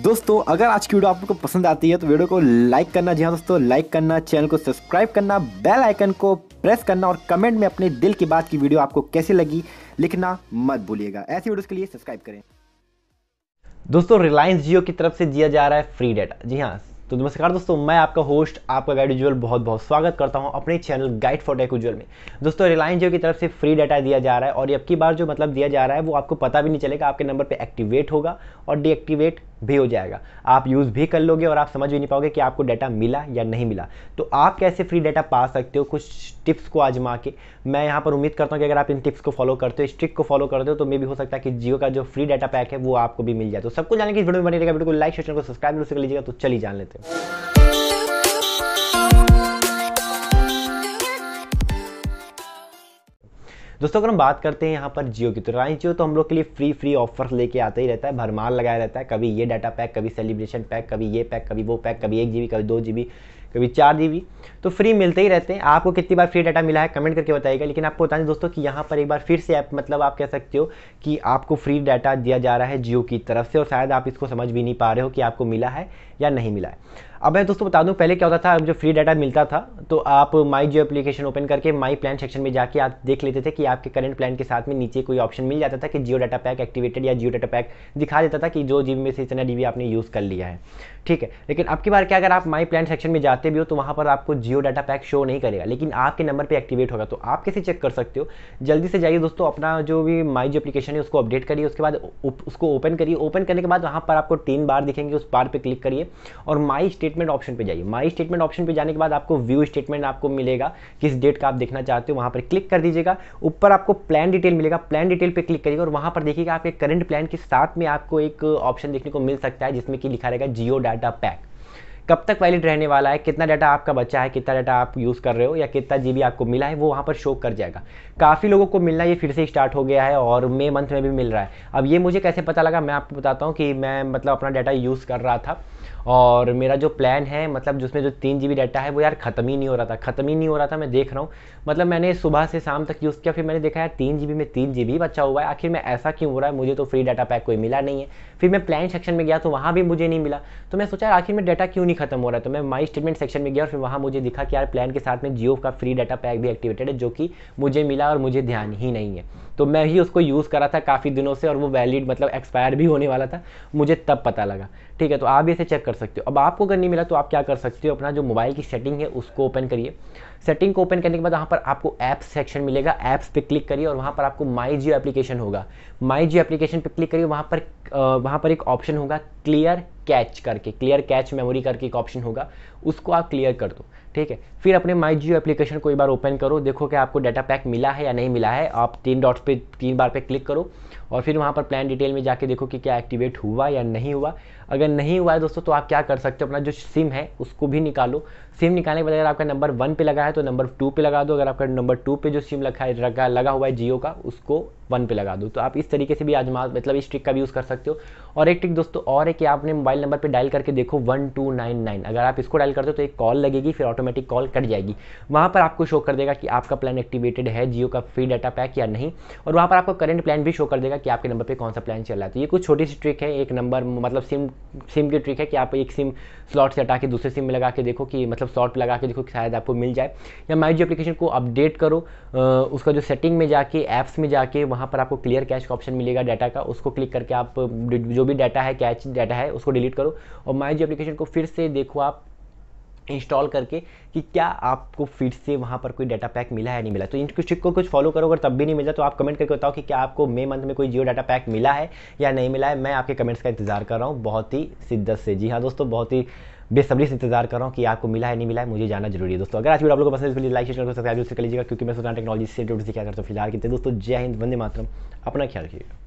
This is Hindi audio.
दोस्तों अगर आज की वीडियो आपको पसंद आती है तो वीडियो को लाइक करना जी हाँ दोस्तों लाइक करना चैनल को सब्सक्राइब करना बेल आइकन को प्रेस करना और कमेंट में अपने दिल की बात की वीडियो आपको कैसी लगी लिखना मत भूलिएगा ऐसी वीडियोस के लिए सब्सक्राइब करें दोस्तों रिलायंस जियो की तरफ से दिया जा रहा है फ्री डेटा जी हाँ तो नमस्कार दोस्तों मैं आपका होस्ट आपका गाइड उज्ज्वल बहुत बहुत स्वागत करता हूं अपने channel guide for tech Ujjwal में दोस्तों रिलायंस जियो की तरफ से फ्री डाटा दिया जा रहा है और अब की बार जो मतलब दिया जा रहा है वो आपको पता भी नहीं चलेगा आपके नंबर पे एक्टिवेट होगा और डीएक्टिवेट भी हो जाएगा आप यूज़ भी कर लोगे और आप समझ भी नहीं पाओगे कि आपको डाटा मिला या नहीं मिला तो आप कैसे फ्री डाटा पा सकते हो कुछ टिप्स को आजमा के मैं यहाँ पर उम्मीद करता हूँ कि अगर आप इन टिप्स को फॉलो करते हो स्ट्रिक को फॉलो करते हो तो मे भी हो सकता है कि जियो का जो फ्री डाटा पैक है वो आपको भी मिल जाए तो सबको जाने की वीडियो में बने रहेगा वीडियो को लाइक सेशन को सब्सक्राइब कर लीजिएगा तो चलिए जान लेते हैं दोस्तों अगर हम बात करते हैं यहाँ पर जियो की तो रानी जियो तो हम लोग के लिए फ्री फ्री ऑफर लेके आते ही रहता है भरमार लगाया रहता है कभी ये डाटा पैक कभी सेलिब्रेशन पैक कभी ये पैक कभी वो पैक कभी एक जी कभी दो जी कभी चार जी तो फ्री मिलते ही रहते हैं आपको कितनी बार फ्री डाटा मिला है कमेंट करके बताइएगा लेकिन आपको बता दें दोस्तों कि यहाँ पर एक बार फिर से आप मतलब आप कह सकते हो कि आपको फ्री डाटा दिया जा रहा है जियो की तरफ से और शायद आप इसको समझ भी नहीं पा रहे हो कि आपको मिला है या नहीं मिला है अब मैं दोस्तों बता दूं पहले क्या होता था जो फ्री डाटा मिलता था तो आप माई जियो एप्लीकेशन ओपन करके माई प्लान सेक्शन में जाके आप देख लेते थे कि आपके करंट प्लान के साथ में नीचे कोई ऑप्शन मिल जाता था कि जियो डाटा पैक एक्टिवेटेड या जियो डाटा पैक दिखा देता था कि जो जी में से इतना डी आपने यूज़ कर लिया है ठीक है लेकिन अब की बार क्या अगर आप माई प्लान सेक्शन में जाते जाते भी हो तो वहाँ पर आपको जियो डाटा पैक शो नहीं करेगा लेकिन आपके नंबर पर एक्टिवेट होगा तो आप कैसे चेक कर सकते हो जल्दी से जाइए दोस्तों अपना जो भी माई जो एप्लीकेशन है उसको अपडेट करिए उसके बाद उसको ओपन करिए ओपन करने के बाद वहाँ पर आपको तीन बार दिखेंगे उस बार पर क्लिक करिए और माई स्टेटमेंट ऑप्शन पर जाइए माई स्टेटमेंट ऑप्शन पर जाने के बाद आपको व्यू स्टेटमेंट आपको मिलेगा किस डेट का आप देखना चाहते हो वहाँ पर क्लिक कर दीजिएगा ऊपर आपको प्लान डिटेल मिलेगा प्लान डिटेल पर क्लिक करिएगा और वहाँ पर देखिएगा आपके करंट प्लान के साथ में आपको एक ऑप्शन देखने को मिल सकता है जिसमें कि लिखा रहेगा जियो डाटा पैक कब तक वैलिड रहने वाला है कितना डाटा आपका बचा है कितना डाटा आप यूज़ कर रहे हो या कितना जी आपको मिला है वो वहाँ पर शो कर जाएगा काफ़ी लोगों को मिलना ये फिर से स्टार्ट हो गया है और मे मंथ में भी मिल रहा है अब ये मुझे कैसे पता लगा मैं आपको बताता हूँ कि मैं मतलब अपना डाटा यूज़ कर रहा था और मेरा जो प्लान है मतलब जिसमें जो तीन जी डाटा है वो यार ख़त्म ही नहीं हो रहा था ख़त्म ही नहीं हो रहा था मैं देख रहा हूँ मतलब मैंने सुबह से शाम तक यूज़ किया फिर मैंने देखा यार तीन जी में तीन जी बी बच्चा हुआ है आखिर मैं ऐसा क्यों हो रहा है मुझे तो फ्री डाटा पैक कोई मिला नहीं है फिर मैं प्लान सेक्शन में गया तो वहाँ भी मुझे नहीं मिला तो मैं सोचा आखिर में डाटा क्यों नहीं खत्म हो रहा है तो मैं माई स्टेटमेंट सेक्शन में गया और फिर वहाँ मुझे दिखा कि यार प्लान के साथ में जियो का फ्री डाटा पैक भी एक्टिवेटेड है जो कि मुझे मिला और मुझे ध्यान ही नहीं है तो मैं ही उसको यूज़ करा था काफ़ी दिनों से और वो वैलिड मतलब एक्सपायर भी होने वाला था मुझे तब पता लगा ठीक है तो आप इसे चेक कर सकते हो अब आपको अगर नहीं मिला तो आप क्या कर सकते हो अपना जो मोबाइल की सेटिंग है उसको ओपन करिए सेटिंग को ओपन करने के बाद वहाँ पर आपको ऐप्स सेक्शन मिलेगा ऐप्स पे क्लिक करिए और वहाँ पर आपको माई जियो एप्लीकेशन होगा माई जियो एप्लीकेशन पे क्लिक करिए वहाँ पर वहाँ पर एक ऑप्शन होगा क्लियर कैच करके क्लियर कैच मेमोरी करके एक ऑप्शन होगा उसको आप क्लियर कर दो ठीक है फिर अपने माई जियो एप्लीकेशन को एक बार ओपन करो देखो कि आपको डाटा पैक मिला है या नहीं मिला है आप तीन डॉट्स पे तीन बार पे क्लिक करो और फिर वहाँ पर प्लान डिटेल में जाके देखो कि क्या एक्टिवेट हुआ या नहीं हुआ अगर नहीं हुआ है दोस्तों तो आप क्या कर सकते हो अपना जो सिम है उसको भी निकालो सिम निकालने के बाद अगर आपका नंबर वन पे लगा है तो नंबर टू पे लगा दो अगर आपका नंबर टू पे जो सिम है लगा लगा हुआ है जियो का उसको वन पे लगा दूँ तो आप इस तरीके से भी आजमा मतलब इस ट्रिक का भी यूज़ कर सकते हो और एक ट्रिक दोस्तों और है कि आपने मोबाइल नंबर पर डायल करके देखो वन टू नाइन नाइन अगर आप इसको डायल करते हो तो एक कॉल लगेगी फिर ऑटोमेटिक कॉल कट जाएगी वहाँ पर आपको शो कर देगा कि आपका प्लान एक्टिवेटेड है जियो का फ्री डाटा पैक या नहीं और वहाँ पर आपको करंट प्लान भी शो कर देगा कि आपके नंबर पर कौन सा प्लान चल रहा है तो ये कुछ छोटी सी ट्रिक है एक नंबर मतलब सिम सिम की ट्रिक है कि आप एक सिम स्लॉट से हटा के दूसरे सिम में लगा के देखो कि मतलब स्लॉट लगा के देखो कि शायद आपको मिल जाए या माई जी एप्लीकेशन को अपडेट करो उसका जो सेटिंग में जाके ऐप्स में जाके वहाँ वहाँ पर आपको क्लियर कैश का ऑप्शन मिलेगा डाटा का उसको क्लिक करके आप जो भी डाटा है कैच डाटा है उसको डिलीट करो और माई जी एप्लीकेशन को फिर से देखो आप इंस्टॉल करके कि क्या आपको फिर से वहाँ पर कोई डाटा पैक मिला है नहीं मिला तो इन कुछ को कुछ फॉलो करो अगर तब भी नहीं मिला तो आप कमेंट करके बताओ कि क्या आपको मे मंथ में कोई जियो डाटा पैक मिला है या नहीं मिला है मैं आपके कमेंट्स का इंतजार कर रहा हूँ बहुत ही शिद्दत से जी हाँ दोस्तों बहुत ही बेसब्री से इंतजार कर रहा हूँ कि आपको मिला है नहीं मिला है मुझे जाना जरूरी है दोस्तों अगर आज वीडियो आप लोगों को पसंद है लाइक शेयर कर सकते हैं से कर लीजिएगा क्योंकि मैं सोचा टेक्नोलॉजी से जुड़ सीखा करता तो हूँ फिलहाल कितने दोस्तों जय हिंद वंदे मातरम अपना ख्याल रखिएगा